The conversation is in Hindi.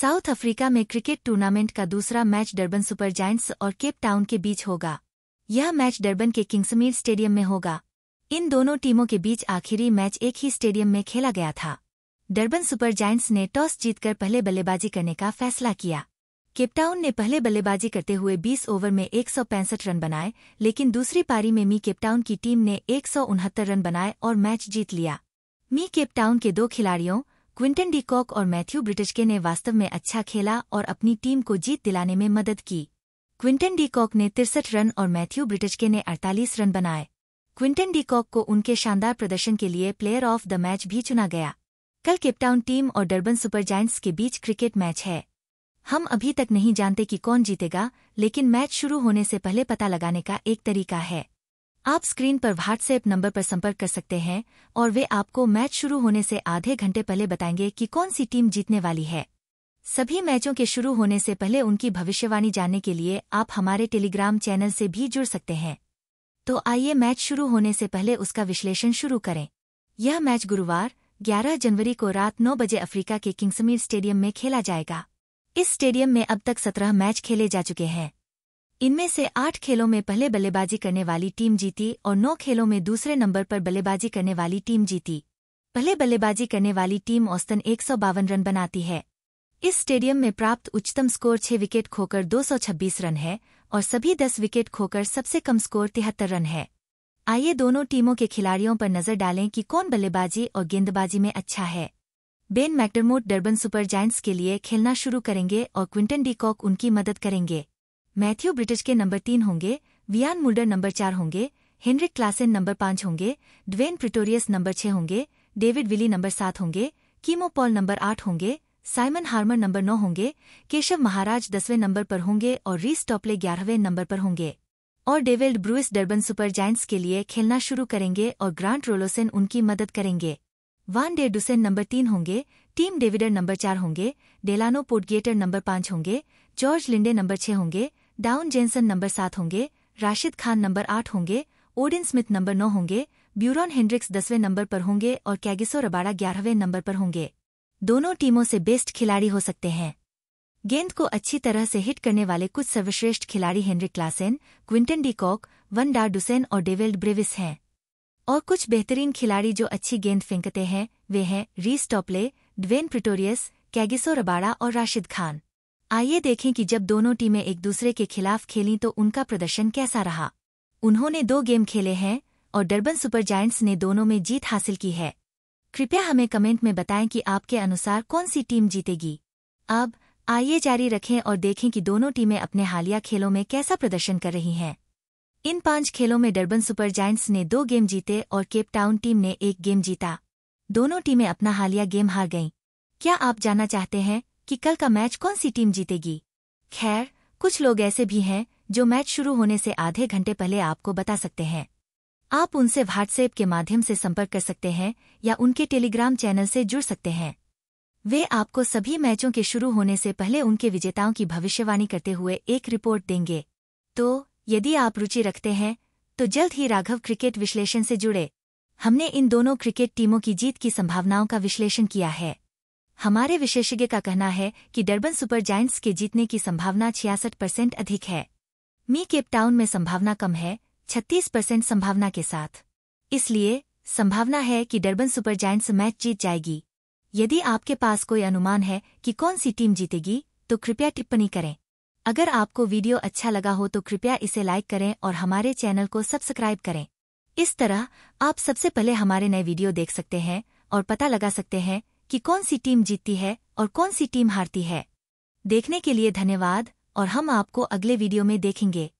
साउथ अफ्रीका में क्रिकेट टूर्नामेंट का दूसरा मैच डर्बन सुपर जायंट्स और केप टाउन के बीच होगा यह मैच डर्बन के किंग्समीर स्टेडियम में होगा इन दोनों टीमों के बीच आखिरी मैच एक ही स्टेडियम में खेला गया था डर्बन सुपर जायंट्स ने टॉस जीतकर पहले बल्लेबाजी करने का फैसला किया केपटाउन ने पहले बल्लेबाजी करते हुए 20 ओवर में एक रन बनाए लेकिन दूसरी पारी में मी केपटाउन की टीम ने एक रन बनाए और मैच जीत लिया मी केपटाउन के दो खिलाड़ियों क्विंटन डीकॉक और मैथ्यू ब्रिटिशके ने वास्तव में अच्छा खेला और अपनी टीम को जीत दिलाने में मदद की क्विंटन डीकॉक ने तिरसठ रन और मैथ्यू ब्रिटिशके ने 48 रन बनाए क्विंटन डीकॉक को उनके शानदार प्रदर्शन के लिए प्लेयर ऑफ द मैच भी चुना गया कल केपटाउन टीम और डर्बन सुपर जायंट्स के बीच क्रिकेट मैच है हम अभी तक नहीं जानते कि कौन जीतेगा लेकिन मैच शुरू होने से पहले पता लगाने का एक तरीका है आप स्क्रीन पर व्हाट्सएप नंबर पर संपर्क कर सकते हैं और वे आपको मैच शुरू होने से आधे घंटे पहले बताएंगे कि कौन सी टीम जीतने वाली है सभी मैचों के शुरू होने से पहले उनकी भविष्यवाणी जानने के लिए आप हमारे टेलीग्राम चैनल से भी जुड़ सकते हैं तो आइए मैच शुरू होने से पहले उसका विश्लेषण शुरू करें यह मैच गुरुवार 11 जनवरी को रात 9 बजे अफ्रीका के किंग्समीर स्टेडियम में खेला जाएगा इस स्टेडियम में अब तक 17 मैच खेले जा चुके हैं इनमें से आठ खेलों में पहले बल्लेबाजी करने वाली टीम जीती और नौ खेलों में दूसरे नंबर पर बल्लेबाजी करने वाली टीम जीती पहले बल्लेबाजी करने वाली टीम औसतन एक रन बनाती है इस स्टेडियम में प्राप्त उच्चतम स्कोर छह विकेट खोकर 226 रन है और सभी दस विकेट खोकर सबसे कम स्कोर तिहत्तर रन है आइए दोनों टीमों के खिलाड़ियों पर नजर डालें कि कौन बल्लेबाजी और गेंदबाजी में अच्छा है Ben McDermott Durban Super Giants के लिए खेलना शुरू करेंगे और क्विंटन डीकॉक उनकी मदद करेंगे मैथ्यू ब्रिटिश के नंबर तीन होंगे वियान मुल्डर नंबर चार होंगे हेनरिक क्लासेन नंबर पांच होंगे ड्वेन प्रिटोरियस नंबर छह होंगे डेविड विली नंबर सात होंगे कीमो पॉल नंबर आठ होंगे साइमन हार्मर नंबर नौ होंगे केशव महाराज दसवें नंबर पर होंगे और रीस टॉपले ग्यारहवें नंबर पर होंगे और Dewald Brevis Durban Super Giants के लिए खेलना शुरू करेंगे और ग्रांट रोलोसेन उनकी मदद करेंगे वान डे डुसेन नंबर तीन होंगे टीम डेविडर नंबर चार होंगे डेलानो पोर्टगेटर नंबर पांच होंगे जॉर्ज लिंडे नंबर छह होंगे डाउन जेंसन नंबर सात होंगे राशिद खान नंबर आठ होंगे ओडिन स्मिथ नंबर नौ होंगे ब्यूरॉन हेंड्रिक्स दसवें नंबर पर होंगे और कैगिसो रबाड़ा ग्यारहवें नंबर पर होंगे दोनों टीमों से बेस्ट खिलाड़ी हो सकते हैं गेंद को अच्छी तरह से हिट करने वाले कुछ सर्वश्रेष्ठ खिलाड़ी Heinrich Klaasen Quinton de Kock van der Dussen और डेविल्ड ब्रेविस हैं और कुछ बेहतरीन खिलाड़ी जो अच्छी गेंद फेंकते हैं वे हैं Reece Topley Dwaine Pretorius Kagiso Rabada और राशिद खान आइए देखें कि जब दोनों टीमें एक दूसरे के खिलाफ खेलीं तो उनका प्रदर्शन कैसा रहा उन्होंने दो गेम खेले हैं और डर्बन सुपर जायंट्स ने दोनों में जीत हासिल की है कृपया हमें कमेंट में बताएं कि आपके अनुसार कौन सी टीम जीतेगी अब आइए जारी रखें और देखें कि दोनों टीमें अपने हालिया खेलों में कैसा प्रदर्शन कर रही हैं इन पांच खेलों में डर्बन सुपर जायंट्स ने दो गेम जीते और केपटाउन टीम ने एक गेम जीता दोनों टीमें अपना हालिया गेम हार गईं क्या आप जानना चाहते हैं कि कल का मैच कौन सी टीम जीतेगी खैर कुछ लोग ऐसे भी हैं जो मैच शुरू होने से आधे घंटे पहले आपको बता सकते हैं आप उनसे व्हाट्सएप के माध्यम से संपर्क कर सकते हैं या उनके टेलीग्राम चैनल से जुड़ सकते हैं वे आपको सभी मैचों के शुरू होने से पहले उनके विजेताओं की भविष्यवाणी करते हुए एक रिपोर्ट देंगे तो यदि आप रुचि रखते हैं तो जल्द ही राघव क्रिकेट विश्लेषण से जुड़े हमने इन दोनों क्रिकेट टीमों की जीत की संभावनाओं का विश्लेषण किया है हमारे विशेषज्ञ का कहना है कि डर्बन सुपर जायंट्स के जीतने की संभावना छियासठ परसेंट अधिक है मी केपटाउन में संभावना कम है छत्तीस परसेंट संभावना के साथ इसलिए संभावना है कि डर्बन सुपर जायंट्स मैच जीत जाएगी यदि आपके पास कोई अनुमान है कि कौन सी टीम जीतेगी तो कृपया टिप्पणी करें अगर आपको वीडियो अच्छा लगा हो तो कृपया इसे लाइक करें और हमारे चैनल को सब्सक्राइब करें इस तरह आप सबसे पहले हमारे नए वीडियो देख सकते हैं और पता लगा सकते हैं कि कौन सी टीम जीतती है और कौन सी टीम हारती है देखने के लिए धन्यवाद और हम आपको अगले वीडियो में देखेंगे